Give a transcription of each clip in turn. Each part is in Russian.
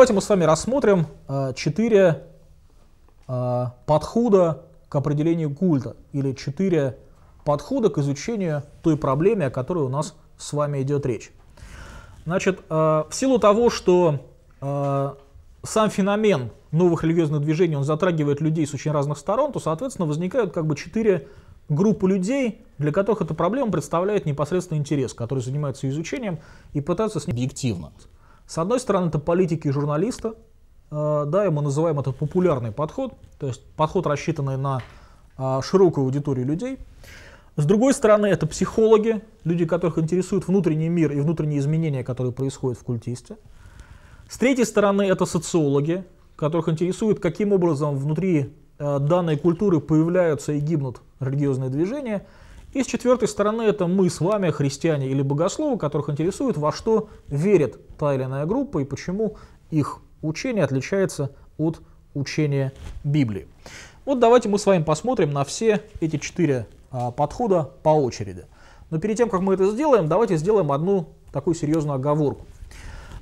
давайте мы с вами рассмотрим э, четыре э, подхода к определению культа или четыре подхода к изучению той проблемы, о которой у нас с вами идет речь. Значит, э, в силу того, что сам феномен новых религиозных движений, он затрагивает людей с очень разных сторон, то, соответственно, возникают как бы четыре группы людей, для которых эта проблема представляет непосредственный интерес, которые занимаются изучением и пытаются с ней объективно. С одной стороны, это политики и журналиста, э, да, и мы называем этот популярный подход, то есть подход, рассчитанный на э, широкую аудиторию людей. С другой стороны, это психологи, люди, которых интересует внутренний мир и внутренние изменения, которые происходят в культисте. С третьей стороны, это социологи, которых интересует, каким образом внутри э, данной культуры появляются и гибнут религиозные движения – и с четвертой стороны это мы с вами, христиане или богословы, которых интересует, во что верит та или иная группа и почему их учение отличается от учения Библии. Вот давайте мы с вами посмотрим на все эти четыре а, подхода по очереди. Но перед тем, как мы это сделаем, давайте сделаем одну такую серьезную оговорку.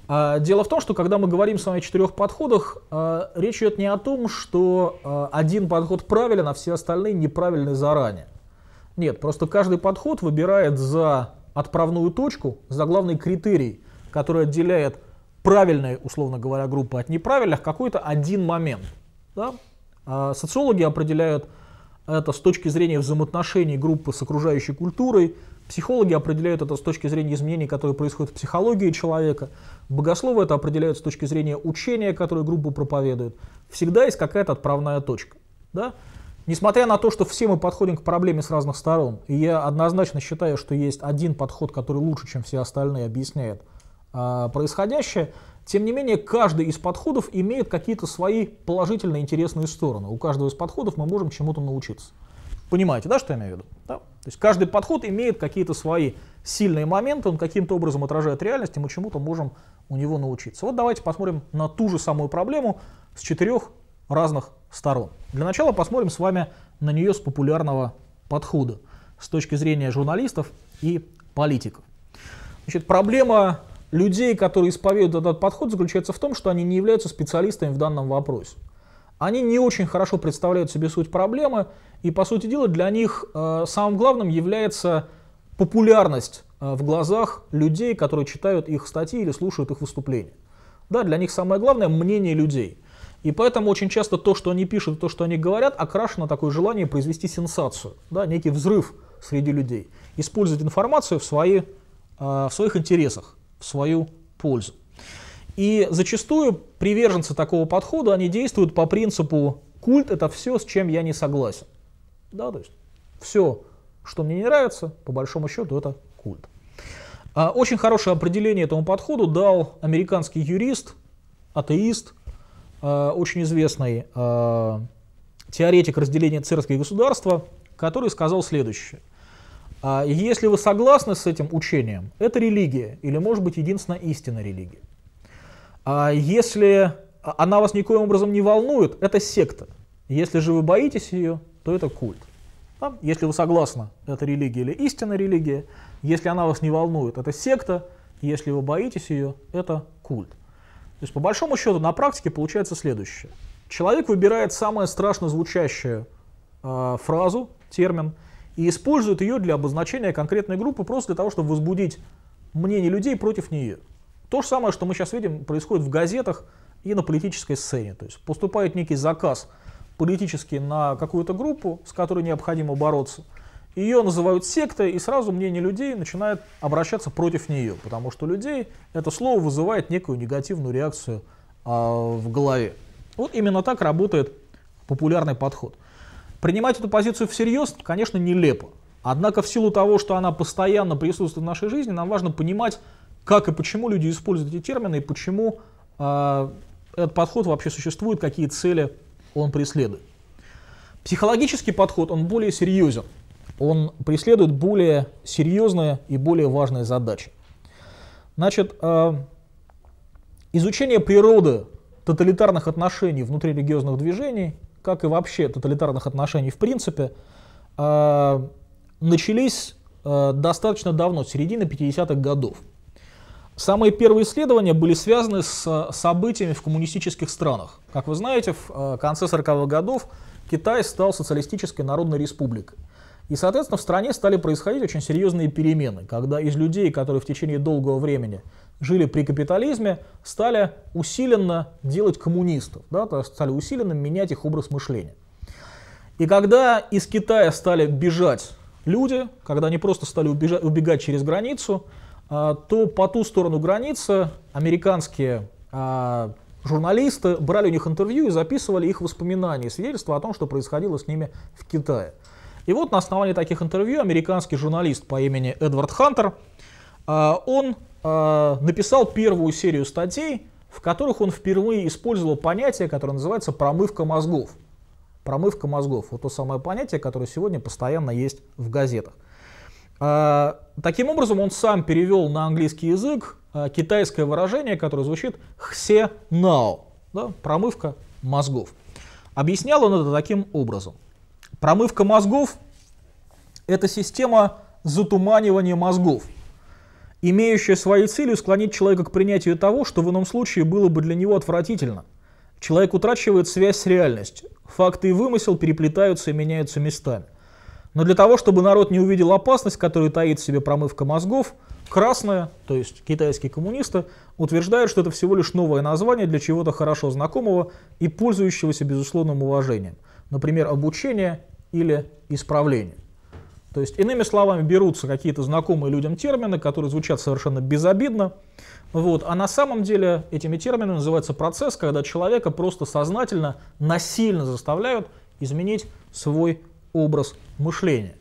А, дело в том, что когда мы говорим с вами о четырех подходах, а, речь идет не о том, что а, один подход правилен, а все остальные неправильны заранее. Нет, просто каждый подход выбирает за отправную точку, за главный критерий, который отделяет правильные, условно говоря, группы от неправильных, какой-то один момент. Да? А социологи определяют это с точки зрения взаимоотношений группы с окружающей культурой, психологи определяют это с точки зрения изменений, которые происходят в психологии человека, богословы это определяют с точки зрения учения, которое группу проповедует. Всегда есть какая-то отправная точка. Да? Несмотря на то, что все мы подходим к проблеме с разных сторон, и я однозначно считаю, что есть один подход, который лучше, чем все остальные, объясняет а, происходящее, тем не менее, каждый из подходов имеет какие-то свои положительные интересные стороны. У каждого из подходов мы можем чему-то научиться. Понимаете, да, что я имею в виду? Да? То есть каждый подход имеет какие-то свои сильные моменты, он каким-то образом отражает реальность, и мы чему-то можем у него научиться. Вот давайте посмотрим на ту же самую проблему с четырех разных сторон. Для начала посмотрим с вами на нее с популярного подхода с точки зрения журналистов и политиков. Значит, проблема людей, которые исповедуют этот подход, заключается в том, что они не являются специалистами в данном вопросе. Они не очень хорошо представляют себе суть проблемы, и, по сути дела, для них э, самым главным является популярность э, в глазах людей, которые читают их статьи или слушают их выступления. Да, для них самое главное мнение людей – и поэтому очень часто то, что они пишут, то, что они говорят, окрашено такое желание произвести сенсацию, да, некий взрыв среди людей, использовать информацию в, свои, э, в своих интересах, в свою пользу. И зачастую приверженцы такого подхода, они действуют по принципу культ это все, с чем я не согласен. Да, то есть все, что мне не нравится, по большому счету, это культ. А очень хорошее определение этому подходу дал американский юрист, атеист Э, очень известный э, теоретик разделения церкви и государства, который сказал следующее. «А если вы согласны с этим учением, это религия, или может быть единственная истина религии. А если она вас никоим образом не волнует, это секта. Если же вы боитесь ее, то это культ. Если вы согласны, это религия или истинная религия. Если она вас не волнует, это секта. Если вы боитесь ее, это культ. То есть по большому счету на практике получается следующее. Человек выбирает самое страшно звучащую э, фразу, термин, и использует ее для обозначения конкретной группы просто для того, чтобы возбудить мнение людей против нее. То же самое, что мы сейчас видим, происходит в газетах и на политической сцене. То есть поступает некий заказ политический на какую-то группу, с которой необходимо бороться – ее называют сектой, и сразу мнение людей начинает обращаться против нее, потому что людей это слово вызывает некую негативную реакцию а, в голове. Вот именно так работает популярный подход. Принимать эту позицию всерьез, конечно, нелепо. Однако в силу того, что она постоянно присутствует в нашей жизни, нам важно понимать, как и почему люди используют эти термины, и почему э, этот подход вообще существует, какие цели он преследует. Психологический подход, он более серьезен он преследует более серьезные и более важные задачи. Значит, а, изучение природы тоталитарных отношений внутри религиозных движений, как и вообще тоталитарных отношений в принципе, а, начались а, достаточно давно, с середины 50-х годов. Самые первые исследования были связаны с событиями в коммунистических странах. Как вы знаете, в конце 40-х годов Китай стал социалистической народной республикой. И, соответственно, в стране стали происходить очень серьезные перемены, когда из людей, которые в течение долгого времени жили при капитализме, стали усиленно делать коммунистов, да, то есть стали усиленно менять их образ мышления. И когда из Китая стали бежать люди, когда они просто стали убежать, убегать через границу, а, то по ту сторону границы американские а, журналисты брали у них интервью и записывали их воспоминания, свидетельства о том, что происходило с ними в Китае. И вот на основании таких интервью американский журналист по имени Эдвард Хантер, э, он э, написал первую серию статей, в которых он впервые использовал понятие, которое называется промывка мозгов. Промывка мозгов. Вот то самое понятие, которое сегодня постоянно есть в газетах. Э, таким образом, он сам перевел на английский язык китайское выражение, которое звучит «хсе нао», да, промывка мозгов. Объяснял он это таким образом – Промывка мозгов – это система затуманивания мозгов, имеющая своей целью склонить человека к принятию того, что в ином случае было бы для него отвратительно. Человек утрачивает связь с реальностью. Факты и вымысел переплетаются и меняются местами. Но для того, чтобы народ не увидел опасность, которую таит в себе промывка мозгов, красная, то есть китайские коммунисты, утверждают, что это всего лишь новое название для чего-то хорошо знакомого и пользующегося безусловным уважением – например, обучение или исправление. То есть, иными словами, берутся какие-то знакомые людям термины, которые звучат совершенно безобидно. Вот. А на самом деле этими терминами называется процесс, когда человека просто сознательно, насильно заставляют изменить свой образ мышления.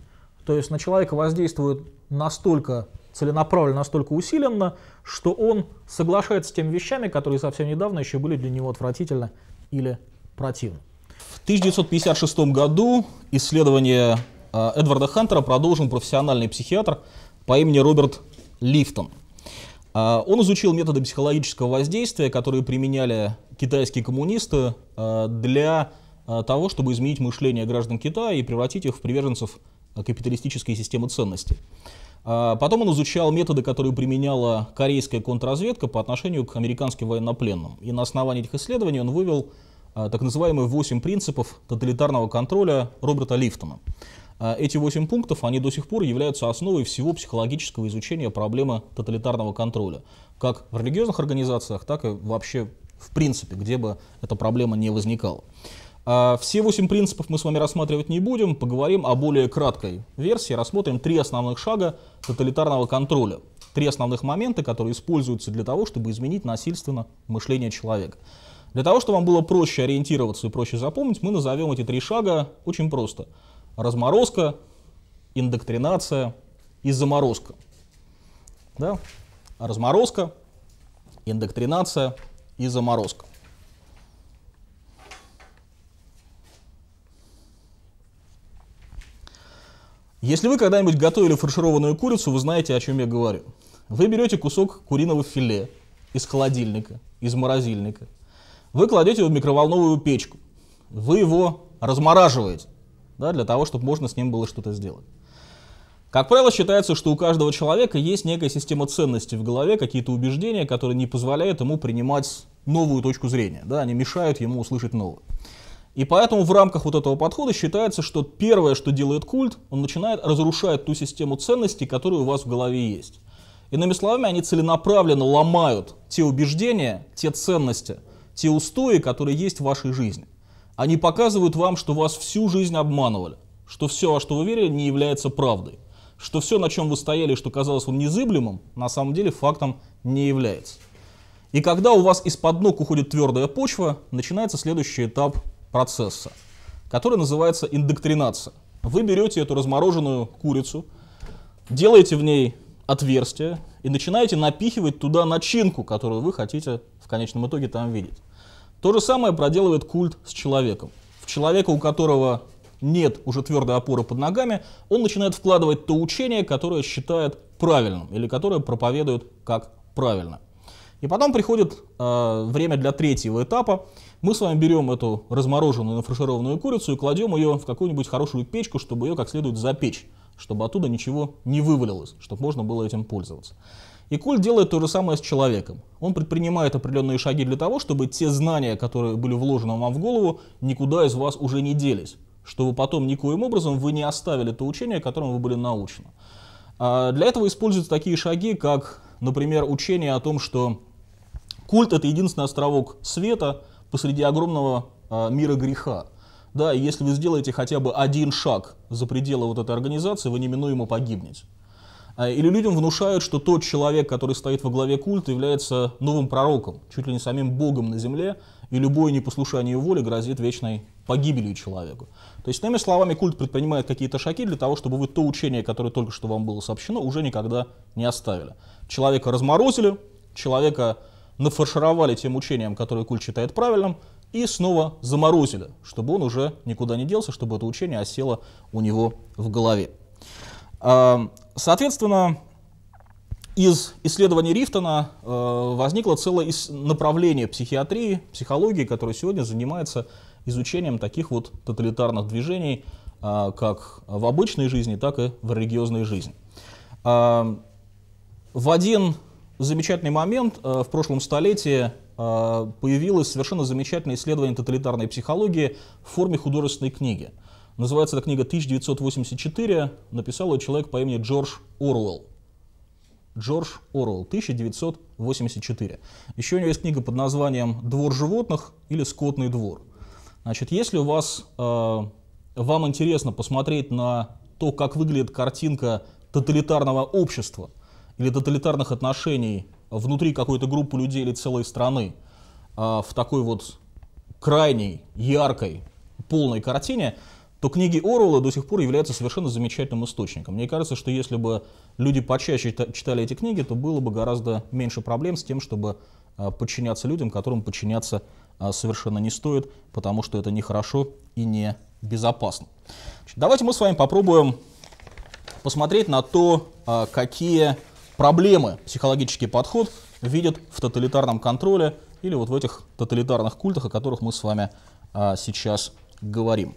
То есть на человека воздействует настолько целенаправленно, настолько усиленно, что он соглашается с теми вещами, которые совсем недавно еще были для него отвратительно или противны. 1956 году исследование э, Эдварда Хантера продолжил профессиональный психиатр по имени Роберт Лифтон. Э, он изучил методы психологического воздействия, которые применяли китайские коммунисты э, для того, чтобы изменить мышление граждан Китая и превратить их в приверженцев капиталистической системы ценностей. Потом он изучал методы, которые применяла корейская контрразведка по отношению к американским военнопленным. И на основании этих исследований он вывел а, так называемые 8 принципов тоталитарного контроля Роберта Лифтона. А, эти 8 пунктов, они до сих пор являются основой всего психологического изучения проблемы тоталитарного контроля, как в религиозных организациях, так и вообще в принципе, где бы эта проблема не возникала. А, все восемь принципов мы с вами рассматривать не будем, поговорим о более краткой версии, рассмотрим три основных шага тоталитарного контроля, три основных момента, которые используются для того, чтобы изменить насильственно мышление человека. Для того, чтобы вам было проще ориентироваться и проще запомнить, мы назовем эти три шага очень просто. Разморозка, индоктринация и заморозка. Да? Разморозка, индоктринация и заморозка. Если вы когда-нибудь готовили фаршированную курицу, вы знаете, о чем я говорю. Вы берете кусок куриного филе из холодильника, из морозильника, вы кладете его в микроволновую печку, вы его размораживаете, да, для того, чтобы можно с ним было что-то сделать. Как правило, считается, что у каждого человека есть некая система ценностей в голове, какие-то убеждения, которые не позволяют ему принимать новую точку зрения, да, они мешают ему услышать новое. И поэтому в рамках вот этого подхода считается, что первое, что делает культ, он начинает разрушать ту систему ценностей, которая у вас в голове есть. Иными словами, они целенаправленно ломают те убеждения, те ценности, те устои, которые есть в вашей жизни. Они показывают вам, что вас всю жизнь обманывали, что все, во что вы верили, не является правдой, что все, на чем вы стояли, что казалось вам незыблемым, на самом деле фактом не является. И когда у вас из-под ног уходит твердая почва, начинается следующий этап процесса, который называется индоктринация. Вы берете эту размороженную курицу, делаете в ней отверстие и начинаете напихивать туда начинку, которую вы хотите в конечном итоге там видеть. То же самое проделывает культ с человеком. В человека, у которого нет уже твердой опоры под ногами, он начинает вкладывать то учение, которое считает правильным или которое проповедует как правильно. И потом приходит э, время для третьего этапа. Мы с вами берем эту размороженную нафаршированную курицу и кладем ее в какую-нибудь хорошую печку, чтобы ее как следует запечь, чтобы оттуда ничего не вывалилось, чтобы можно было этим пользоваться. И культ делает то же самое с человеком. Он предпринимает определенные шаги для того, чтобы те знания, которые были вложены вам в голову, никуда из вас уже не делись. Чтобы потом никоим образом вы не оставили то учение, которому вы были научены. А для этого используются такие шаги, как, например, учение о том, что культ — это единственный островок света посреди огромного а, мира греха. Да, и если вы сделаете хотя бы один шаг за пределы вот этой организации, вы неминуемо погибнете. А, или людям внушают, что тот человек, который стоит во главе культа, является новым пророком, чуть ли не самим богом на земле, и любое непослушание воли грозит вечной погибелью человеку. То есть, иными словами, культ предпринимает какие-то шаги для того, чтобы вы то учение, которое только что вам было сообщено, уже никогда не оставили. Человека разморозили, человека нафаршировали тем учением, которое культ считает правильным, и снова заморозили, чтобы он уже никуда не делся, чтобы это учение осело у него в голове. А, Соответственно, из исследований Рифтона э, возникло целое направление психиатрии, психологии, которое сегодня занимается изучением таких вот тоталитарных движений, э, как в обычной жизни, так и в религиозной жизни. Э, в один замечательный момент в прошлом столетии появилось совершенно замечательное исследование тоталитарной психологии в форме художественной книги – Называется эта книга 1984, написал ее человек по имени Джордж Оруэлл. Джордж Оруэлл, 1984. Еще у него есть книга под названием «Двор животных» или «Скотный двор». Значит, если у вас, э, вам интересно посмотреть на то, как выглядит картинка тоталитарного общества или тоталитарных отношений внутри какой-то группы людей или целой страны э, в такой вот крайней, яркой, полной картине – то книги Оруэлла до сих пор являются совершенно замечательным источником. Мне кажется, что если бы люди почаще читали эти книги, то было бы гораздо меньше проблем с тем, чтобы а, подчиняться людям, которым подчиняться а, совершенно не стоит, потому что это нехорошо и не безопасно. Давайте мы с вами попробуем посмотреть на то, а, какие проблемы психологический подход видит в тоталитарном контроле или вот в этих тоталитарных культах, о которых мы с вами сейчас говорим.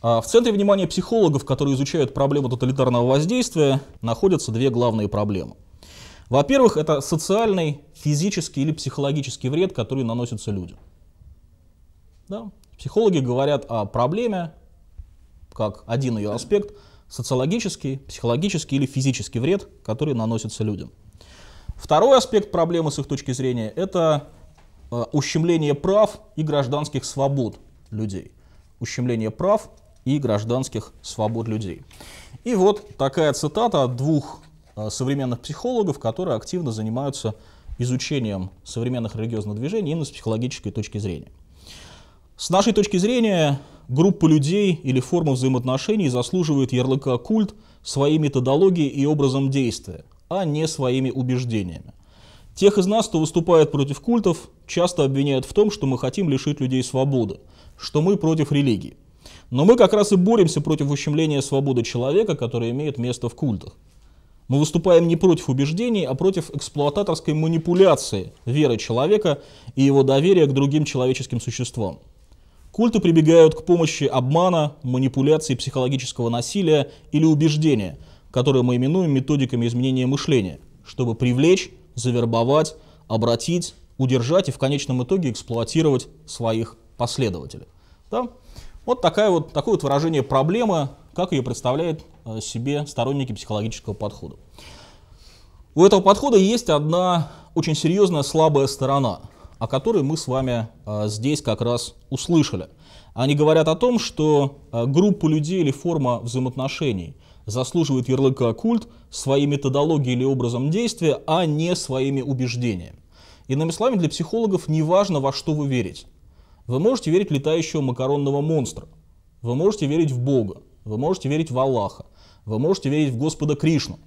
А в центре внимания психологов, которые изучают проблему тоталитарного воздействия, находятся две главные проблемы. Во-первых, это социальный, физический или психологический вред, который наносится людям. Да? Психологи говорят о проблеме как один ее аспект – социологический, психологический или физический вред, который наносится людям. Второй аспект проблемы с их точки зрения – это э, ущемление прав и гражданских свобод людей. Ущемление прав и гражданских свобод людей. И вот такая цитата от двух э, современных психологов, которые активно занимаются изучением современных религиозных движений именно с психологической точки зрения. С нашей точки зрения, группа людей или форма взаимоотношений заслуживает ярлыка культ своей методологией и образом действия, а не своими убеждениями. Тех из нас, кто выступает против культов, часто обвиняют в том, что мы хотим лишить людей свободы, что мы против религии. Но мы как раз и боремся против ущемления свободы человека, которое имеет место в культах. Мы выступаем не против убеждений, а против эксплуататорской манипуляции веры человека и его доверия к другим человеческим существам. Культы прибегают к помощи обмана, манипуляции, психологического насилия или убеждения, которые мы именуем методиками изменения мышления, чтобы привлечь, завербовать, обратить, удержать и в конечном итоге эксплуатировать своих последователей. Да? Вот такая вот, такое вот выражение проблемы, как ее представляют э, себе сторонники психологического подхода. У этого подхода есть одна очень серьезная слабая сторона, о которой мы с вами э, здесь как раз услышали. Они говорят о том, что э, группа людей или форма взаимоотношений заслуживает ярлыка культ своей методологией или образом действия, а не своими убеждениями. Иными словами, для психологов не важно, во что вы верите. Вы можете верить в летающего макаронного монстра. Вы можете верить в Бога. Вы можете верить в Аллаха. Вы можете верить в Господа Кришну.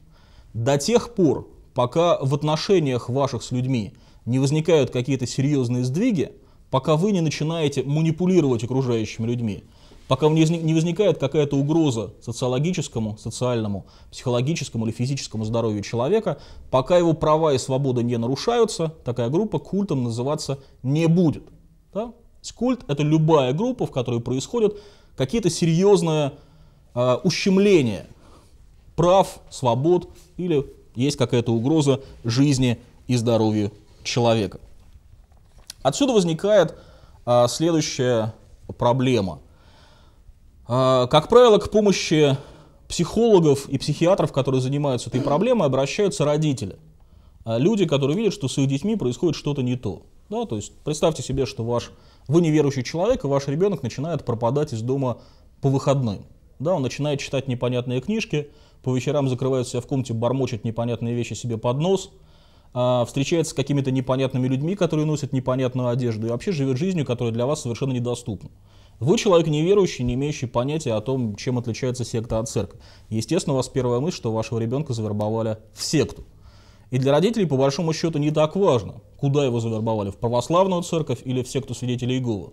До тех пор, пока в отношениях ваших с людьми не возникают какие-то серьезные сдвиги, пока вы не начинаете манипулировать окружающими людьми, пока не возникает какая-то угроза социологическому, социальному, психологическому или физическому здоровью человека, пока его права и свободы не нарушаются, такая группа культом называться не будет. Да? Скульт – это любая группа, в которой происходят какие-то серьезные э, ущемления прав, свобод или есть какая-то угроза жизни и здоровью человека. Отсюда возникает э, следующая проблема. Э, как правило, к помощи психологов и психиатров, которые занимаются этой проблемой, обращаются родители. Люди, которые видят, что с их детьми происходит что-то не то. Да, то есть представьте себе, что ваш вы неверующий человек, и ваш ребенок начинает пропадать из дома по выходным. Да, он начинает читать непонятные книжки, по вечерам закрывает себя в комнате, бормочет непонятные вещи себе под нос, а, встречается с какими-то непонятными людьми, которые носят непонятную одежду, и вообще живет жизнью, которая для вас совершенно недоступна. Вы человек неверующий, не имеющий понятия о том, чем отличается секта от церкви. Естественно, у вас первая мысль, что вашего ребенка завербовали в секту. И для родителей, по большому счету, не так важно, куда его завербовали, в православную церковь или в секту свидетелей Иеговы.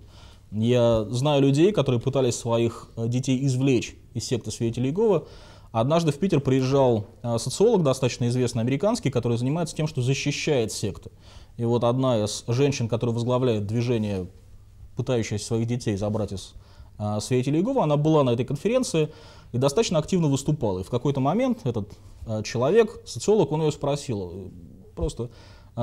Я знаю людей, которые пытались своих э, детей извлечь из секты свидетелей Иеговы. Однажды в Питер приезжал э, социолог, достаточно известный американский, который занимается тем, что защищает секту. И вот одна из женщин, которая возглавляет движение, пытающаяся своих детей забрать из Э, свидетелей Иеговы, она была на этой конференции и достаточно активно выступала. И в какой-то момент этот э, человек, социолог, он ее спросил, э, просто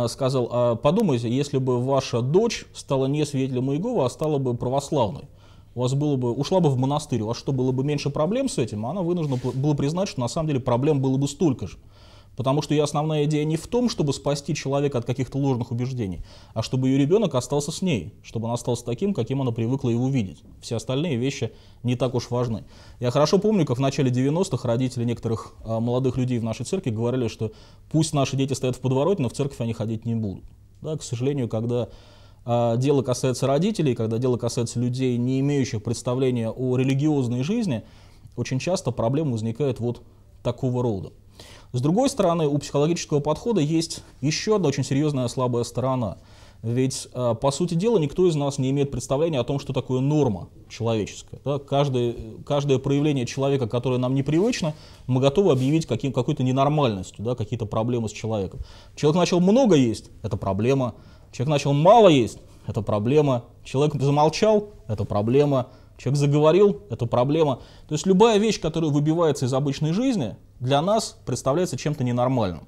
сказал, а подумайте, если бы ваша дочь стала не свидетелем Иеговы, а стала бы православной, у вас было бы, ушла бы в монастырь, у вас что, было бы меньше проблем с этим? А она вынуждена была признать, что на самом деле проблем было бы столько же. Потому что ее основная идея не в том, чтобы спасти человека от каких-то ложных убеждений, а чтобы ее ребенок остался с ней, чтобы он остался таким, каким она привыкла его видеть. Все остальные вещи не так уж важны. Я хорошо помню, как в начале 90-х родители некоторых а, молодых людей в нашей церкви говорили, что пусть наши дети стоят в подвороте, но в церковь они ходить не будут. Да, к сожалению, когда а, дело касается родителей, когда дело касается людей, не имеющих представления о религиозной жизни, очень часто проблемы возникают вот такого рода. С другой стороны, у психологического подхода есть еще одна очень серьезная слабая сторона. Ведь, э, по сути дела, никто из нас не имеет представления о том, что такое норма человеческая. Да? Каждое, каждое проявление человека, которое нам непривычно, мы готовы объявить каким, какой-то ненормальностью, да? какие-то проблемы с человеком. Человек начал много есть – это проблема. Человек начал мало есть – это проблема. Человек замолчал – это проблема. Человек заговорил, эту проблема. То есть любая вещь, которая выбивается из обычной жизни, для нас представляется чем-то ненормальным.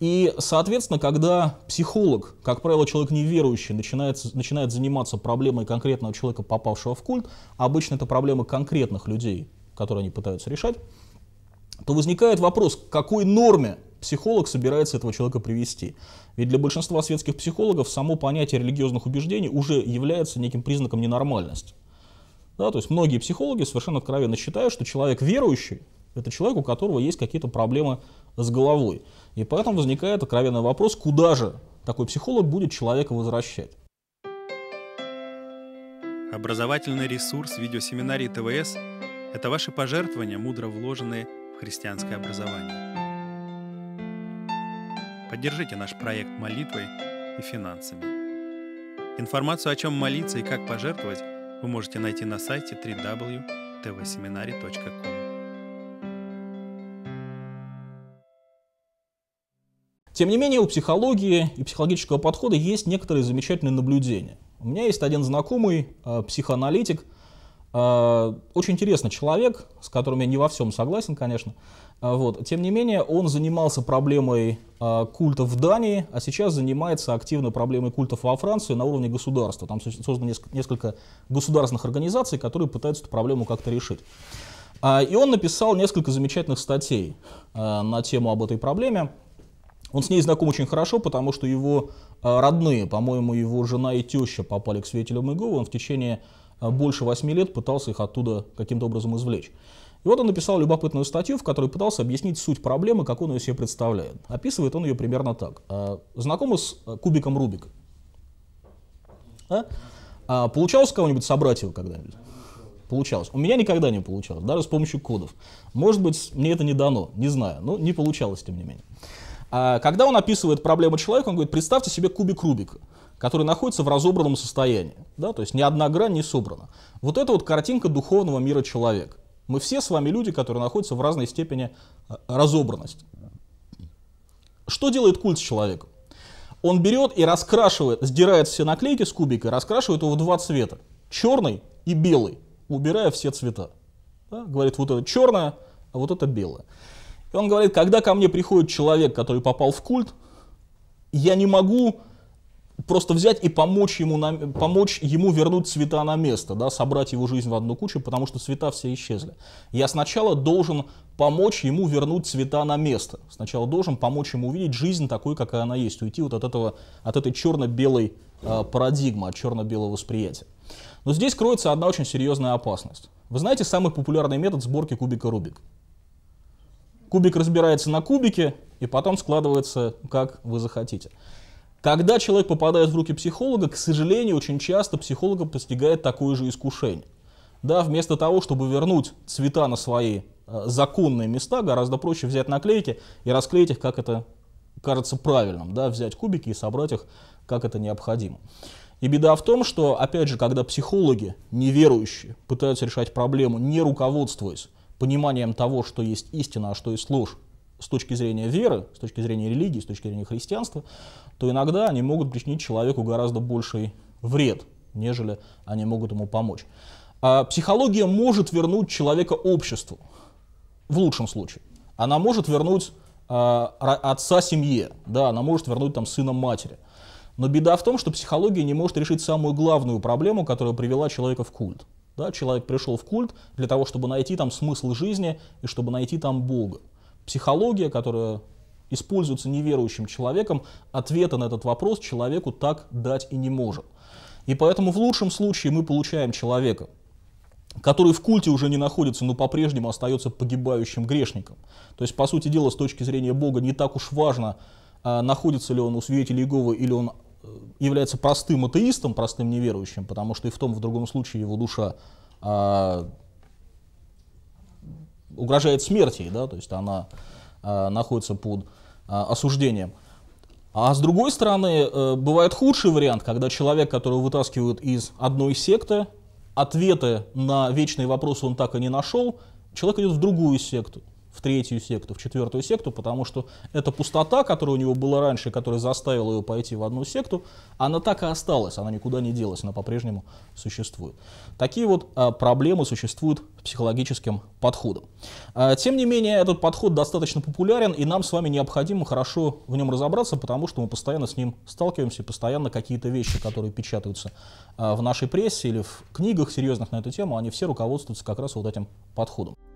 И, соответственно, когда психолог, как правило, человек неверующий, начинает, начинает заниматься проблемой конкретного человека, попавшего в культ, обычно это проблемы конкретных людей, которые они пытаются решать, то возникает вопрос, к какой норме психолог собирается этого человека привести. Ведь для большинства светских психологов само понятие религиозных убеждений уже является неким признаком ненормальности. Да, то есть многие психологи совершенно откровенно считают, что человек верующий – это человек, у которого есть какие-то проблемы с головой. И поэтому возникает откровенный вопрос, куда же такой психолог будет человека возвращать. Образовательный ресурс видеосеминарии ТВС – это ваши пожертвования, мудро вложенные в христианское образование. Поддержите наш проект молитвой и финансами. Информацию о чем молиться и как пожертвовать вы можете найти на сайте www.tvseminary.com. Тем не менее, у психологии и психологического подхода есть некоторые замечательные наблюдения. У меня есть один знакомый э, психоаналитик, э, очень интересный человек, с которым я не во всем согласен, конечно, а, вот. Тем не менее, он занимался проблемой а, культов в Дании, а сейчас занимается активно проблемой культов во Франции на уровне государства. Там создано несколько, государственных организаций, которые пытаются эту проблему как-то решить. А, и он написал несколько замечательных статей на тему об этой проблеме. Он с ней знаком очень хорошо, потому что его родные, по-моему, его жена и теща попали к свидетелям ИГУ, он в течение больше восьми лет пытался их оттуда каким-то образом извлечь. И вот он написал любопытную статью, в которой пытался объяснить суть проблемы, как он ее себе представляет. Описывает он ее примерно так. А, Знакомы с э, кубиком Рубика? А? А получалось кого-нибудь собрать его когда-нибудь? Получалось. У меня никогда не получалось, даже с помощью кодов. Может быть, мне это не дано, не знаю, но не получалось, тем не менее. А когда он описывает проблему человека, он говорит, представьте себе кубик Рубика который находится в разобранном состоянии. Да? То есть ни одна грань не собрана. Вот это вот картинка духовного мира человека. Мы все с вами люди, которые находятся в разной степени э, разобранности. Что делает культ с человеком? Он берет и раскрашивает, сдирает все наклейки с кубика раскрашивает его в два цвета. Черный и белый, убирая все цвета. Да? Говорит, вот это черное, а вот это белое. И он говорит, когда ко мне приходит человек, который попал в культ, я не могу просто взять и помочь ему, на, помочь ему вернуть цвета на место, да, собрать его жизнь в одну кучу, потому что цвета все исчезли. Я сначала должен помочь ему вернуть цвета на место. Сначала должен помочь ему увидеть жизнь такой, какая она есть, уйти вот от, этого, от этой черно-белой э, парадигмы, от черно-белого восприятия. Но здесь кроется одна очень серьезная опасность. Вы знаете самый популярный метод сборки кубика Рубик? Кубик разбирается на кубике и потом складывается, как вы захотите. Когда человек попадает в руки психолога, к сожалению, очень часто психолога постигает такое же искушение. Да, вместо того, чтобы вернуть цвета на свои э, законные места, гораздо проще взять наклейки и расклеить их, как это кажется правильным, да, взять кубики и собрать их, как это необходимо. И беда в том, что, опять же, когда психологи, неверующие, пытаются решать проблему, не руководствуясь пониманием того, что есть истина, а что есть ложь, с точки зрения веры, с точки зрения религии, с точки зрения христианства, то иногда они могут причинить человеку гораздо больший вред, нежели они могут ему помочь. А психология может вернуть человека обществу, в лучшем случае. Она может вернуть а, отца семье, да, она может вернуть там сына матери. Но беда в том, что психология не может решить самую главную проблему, которая привела человека в культ. Да, человек пришел в культ для того, чтобы найти там смысл жизни и чтобы найти там Бога психология, которая используется неверующим человеком, ответа на этот вопрос человеку так дать и не может. И поэтому в лучшем случае мы получаем человека, который в культе уже не находится, но по-прежнему остается погибающим грешником. То есть, по сути дела, с точки зрения Бога не так уж важно, а, находится ли он у свидетелей Иеговы или он э, является простым атеистом, простым неверующим, потому что и в том, и в другом случае его душа а, угрожает смерти, да, то есть она э, находится под э, осуждением. А с другой стороны, э, бывает худший вариант, когда человек, которого вытаскивают из одной секты, ответы на вечные вопросы он так и не нашел, человек идет в другую секту в третью секту, в четвертую секту, потому что эта пустота, которая у него была раньше, которая заставила его пойти в одну секту, она так и осталась, она никуда не делась, она по-прежнему существует. Такие вот а, проблемы существуют психологическим подходом. А, тем не менее, этот подход достаточно популярен, и нам с вами необходимо хорошо в нем разобраться, потому что мы постоянно с ним сталкиваемся, постоянно какие-то вещи, которые печатаются а, в нашей прессе или в книгах серьезных на эту тему, они все руководствуются как раз вот этим подходом.